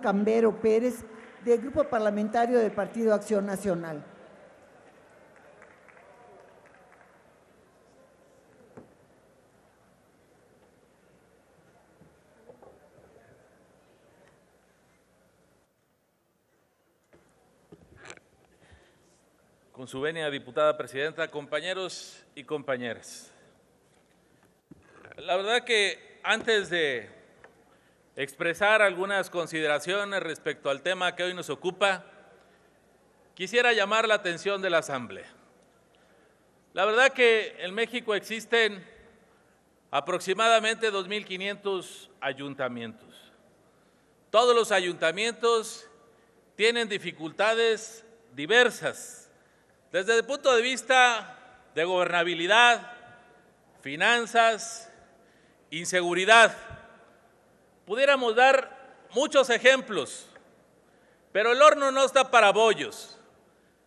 Cambero Pérez, del Grupo Parlamentario del Partido Acción Nacional. Con su venia, diputada presidenta, compañeros y compañeras. La verdad que antes de expresar algunas consideraciones respecto al tema que hoy nos ocupa, quisiera llamar la atención de la Asamblea. La verdad que en México existen aproximadamente 2.500 ayuntamientos. Todos los ayuntamientos tienen dificultades diversas, desde el punto de vista de gobernabilidad, finanzas, inseguridad Pudiéramos dar muchos ejemplos, pero el horno no está para bollos.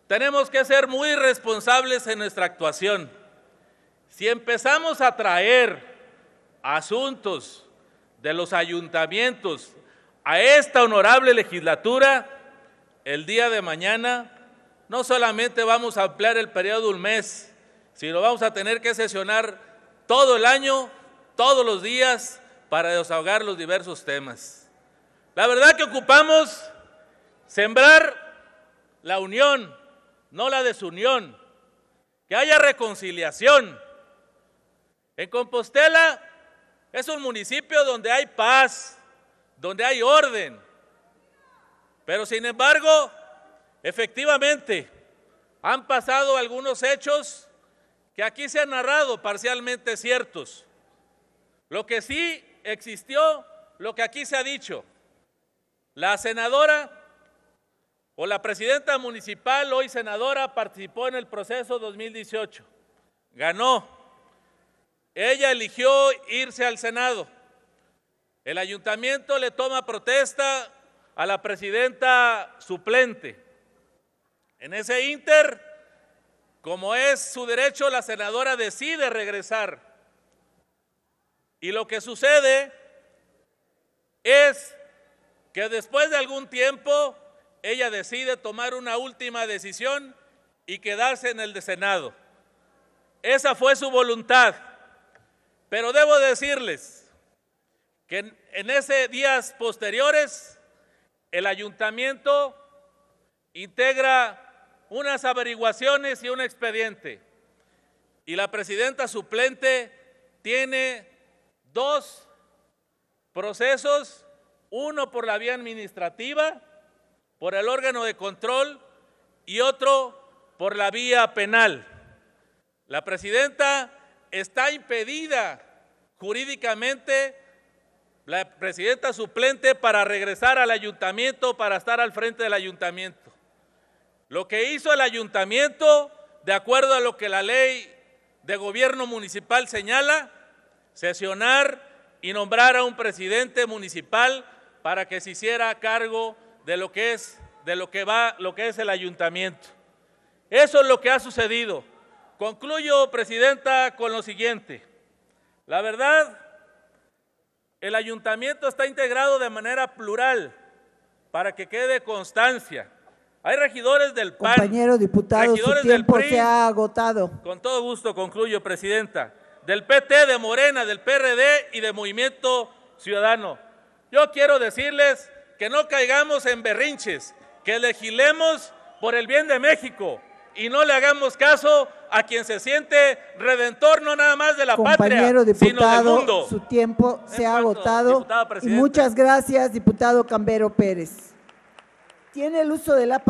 Tenemos que ser muy responsables en nuestra actuación. Si empezamos a traer asuntos de los ayuntamientos a esta honorable legislatura, el día de mañana no solamente vamos a ampliar el periodo un mes, sino vamos a tener que sesionar todo el año, todos los días, para desahogar los diversos temas. La verdad que ocupamos sembrar la unión, no la desunión, que haya reconciliación. En Compostela es un municipio donde hay paz, donde hay orden, pero sin embargo, efectivamente, han pasado algunos hechos que aquí se han narrado parcialmente ciertos. Lo que sí existió lo que aquí se ha dicho. La senadora o la presidenta municipal, hoy senadora, participó en el proceso 2018. Ganó. Ella eligió irse al Senado. El ayuntamiento le toma protesta a la presidenta suplente. En ese inter, como es su derecho, la senadora decide regresar y lo que sucede es que después de algún tiempo ella decide tomar una última decisión y quedarse en el de Senado. Esa fue su voluntad. Pero debo decirles que en, en ese días posteriores el ayuntamiento integra unas averiguaciones y un expediente. Y la presidenta suplente tiene dos procesos, uno por la vía administrativa, por el órgano de control y otro por la vía penal. La presidenta está impedida jurídicamente, la presidenta suplente, para regresar al ayuntamiento, para estar al frente del ayuntamiento. Lo que hizo el ayuntamiento, de acuerdo a lo que la ley de gobierno municipal señala, sesionar y nombrar a un presidente municipal para que se hiciera cargo de lo que es, de lo que va, lo que es el ayuntamiento. Eso es lo que ha sucedido. Concluyo, presidenta, con lo siguiente. La verdad, el ayuntamiento está integrado de manera plural para que quede constancia. Hay regidores del PAN, Compañero diputado, regidores del PRI, ha agotado. Con todo gusto concluyo, presidenta del PT, de Morena, del PRD y de Movimiento Ciudadano. Yo quiero decirles que no caigamos en berrinches, que legislemos por el bien de México y no le hagamos caso a quien se siente redentor no nada más de la Compañero patria, diputado, sino del mundo. Su tiempo se ha agotado. muchas gracias, diputado Cambero Pérez. Tiene el uso de la